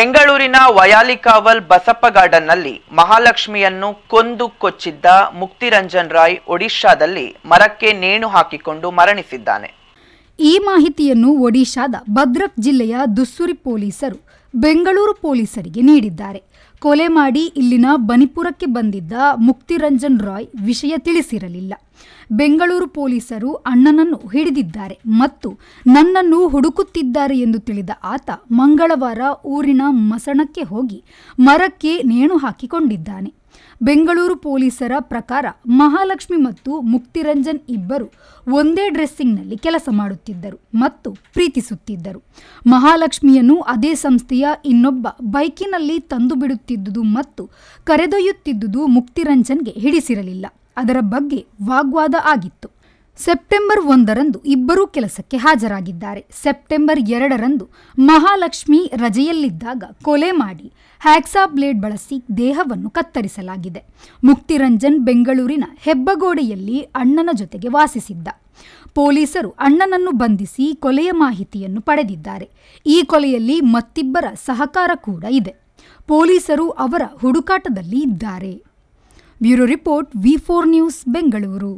ಬೆಂಗಳೂರಿನ ವಯಾಲಿಕಾವಲ್ ಬಸಪ್ಪ ಗಾರ್ಡನ್ನಲ್ಲಿ ಮಹಾಲಕ್ಷ್ಮಿಯನ್ನು ಕೊಂದು ಕೊಚ್ಚಿದ್ದ ಮುಕ್ತಿರಂಜನ್ ರಾಯ್ ಒಡಿಶಾದಲ್ಲಿ ಮರಕ್ಕೆ ನೇಣು ಹಾಕಿಕೊಂಡು ಮರಣಿಸಿದ್ದಾನೆ ಈ ಮಾಹಿತಿಯನ್ನು ಒಡಿಶಾದ ಭದ್ರಕ್ ಜಿಲ್ಲೆಯ ದುಸ್ಸುರಿ ಪೊಲೀಸರು ಬೆಂಗಳೂರು ಪೊಲೀಸರಿಗೆ ನೀಡಿದ್ದಾರೆ ಕೊಲೆ ಮಾಡಿ ಇಲ್ಲಿನ ಬನಿಪುರಕ್ಕೆ ಬಂದಿದ್ದ ಮುಕ್ತಿರಂಜನ್ ರಾಯ್ ವಿಷಯ ತಿಳಿಸಿರಲಿಲ್ಲ ಬೆಂಗಳೂರು ಪೊಲೀಸರು ಅಣ್ಣನನ್ನು ಹಿಡಿದಿದ್ದಾರೆ ಮತ್ತು ನನ್ನನ್ನು ಹುಡುಕುತ್ತಿದ್ದಾರೆ ಎಂದು ತಿಳಿದ ಆತ ಮಂಗಳವಾರ ಊರಿನ ಮಸಣಕ್ಕೆ ಹೋಗಿ ಮರಕ್ಕೆ ನೇಣು ಹಾಕಿಕೊಂಡಿದ್ದಾನೆ ಬೆಂಗಳೂರು ಪೊಲೀಸರ ಪ್ರಕಾರ ಮಹಾಲಕ್ಷ್ಮಿ ಮತ್ತು ಮುಕ್ತಿರಂಜನ್ ಇಬ್ಬರು ಒಂದೇ ಡ್ರೆಸ್ಸಿಂಗ್ನಲ್ಲಿ ಕೆಲಸ ಮಾಡುತ್ತಿದ್ದರು ಮತ್ತು ಪ್ರೀತಿಸುತ್ತಿದ್ದರು ಮಹಾಲಕ್ಷ್ಮಿಯನ್ನು ಅದೇ ಸಂಸ್ಥೆಯ ಇನ್ನೊಬ್ಬ ಬೈಕಿನಲ್ಲಿ ತಂದು ಬಿಡುತ್ತಿದ್ದುದು ಮತ್ತು ಕರೆದೊಯ್ಯುತ್ತಿದ್ದುದು ಮುಕ್ತಿರಂಜನ್ಗೆ ಹಿಡಿಸಿರಲಿಲ್ಲ ಅದರ ಬಗ್ಗೆ ವಾಗ್ವಾದ ಆಗಿತ್ತು ಸೆಪ್ಟೆಂಬರ್ ಒಂದರಂದು ಇಬ್ಬರೂ ಕೆಲಸಕ್ಕೆ ಹಾಜರಾಗಿದ್ದಾರೆ ಸೆಪ್ಟೆಂಬರ್ ಎರಡರಂದು ಮಹಾಲಕ್ಷ್ಮಿ ರಜೆಯಲ್ಲಿದ್ದಾಗ ಕೊಲೆ ಮಾಡಿ ಹ್ಯಾಕ್ಸಾ ಬ್ಲೇಡ್ ಬಳಸಿ ದೇಹವನ್ನು ಕತ್ತರಿಸಲಾಗಿದೆ ಮುಕ್ತಿರಂಜನ್ ಬೆಂಗಳೂರಿನ ಹೆಬ್ಬಗೋಡೆಯಲ್ಲಿ ಅಣ್ಣನ ಜೊತೆಗೆ ವಾಸಿಸಿದ್ದ ಪೊಲೀಸರು ಅಣ್ಣನನ್ನು ಬಂಧಿಸಿ ಕೊಲೆಯ ಮಾಹಿತಿಯನ್ನು ಪಡೆದಿದ್ದಾರೆ ಈ ಕೊಲೆಯಲ್ಲಿ ಮತ್ತಿಬ್ಬರ ಸಹಕಾರ ಕೂಡ ಇದೆ ಪೊಲೀಸರು ಅವರ ಹುಡುಕಾಟದಲ್ಲಿ ಇದ್ದಾರೆ bureau report V four news Bengaluru